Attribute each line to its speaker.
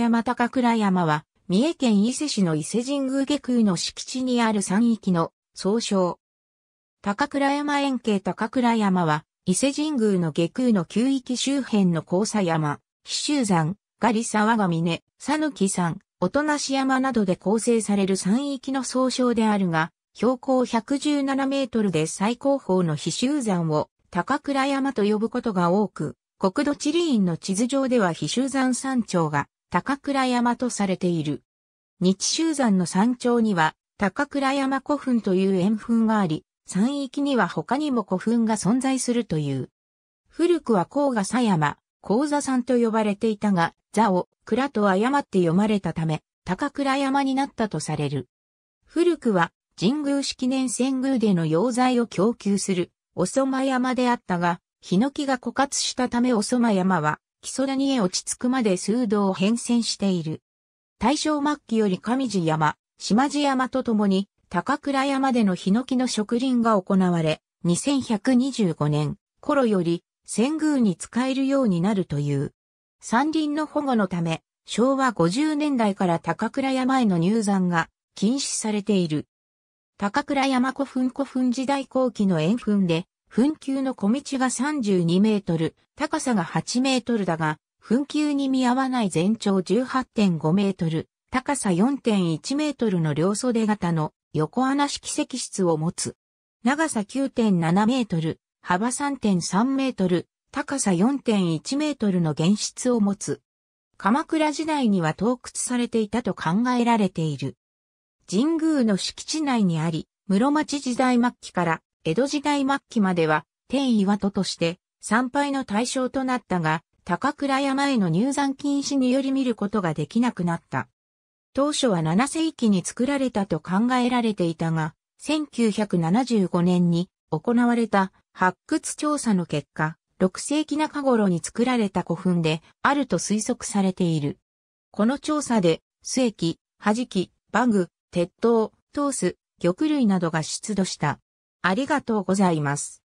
Speaker 1: 山高倉山は、三重県伊勢市の伊勢神宮下空の敷地にある山域の総称。高倉山円形高倉山は、伊勢神宮の下空の旧域周辺の交差山、紀州山、ガリ沢が峰、讃岐山、音無山などで構成される山域の総称であるが、標高117メートルで最高峰の紀州山を高倉山と呼ぶことが多く、国土地理院の地図上では紀州山山頂が高倉山とされている。日周山の山頂には高倉山古墳という円墳があり、山域には他にも古墳が存在するという。古くは甲賀狭山、甲座山と呼ばれていたが、座を蔵と誤って読まれたため、高倉山になったとされる。古くは神宮式年遷宮での溶剤を供給するおそま山であったが、ヒノキが枯渇したためおそま山は木曽谷へ落ち着くまで数道を変遷している。大正末期より上地山、島地山とともに、高倉山でのヒノキの植林が行われ、2125年頃より、仙宮に使えるようになるという。山林の保護のため、昭和50年代から高倉山への入山が禁止されている。高倉山古墳古墳時代後期の円墳で、墳丘の小道が32メートル、高さが8メートルだが、墳丘に見合わない全長18.5メートル、高さ4.1メートルの両袖型の横穴式石室を持つ。長さ9.7メートル、幅3.3メートル、高さ4.1メートルの原室を持つ。鎌倉時代には洞窟されていたと考えられている。神宮の敷地内にあり、室町時代末期から江戸時代末期までは、天岩戸として参拝の対象となったが、高倉山への入山禁止により見ることができなくなった。当初は7世紀に作られたと考えられていたが、1975年に行われた発掘調査の結果、6世紀中頃に作られた古墳であると推測されている。この調査で、末期、はじき、バグ、鉄塔、トース、玉類などが出土した。ありがとうございます。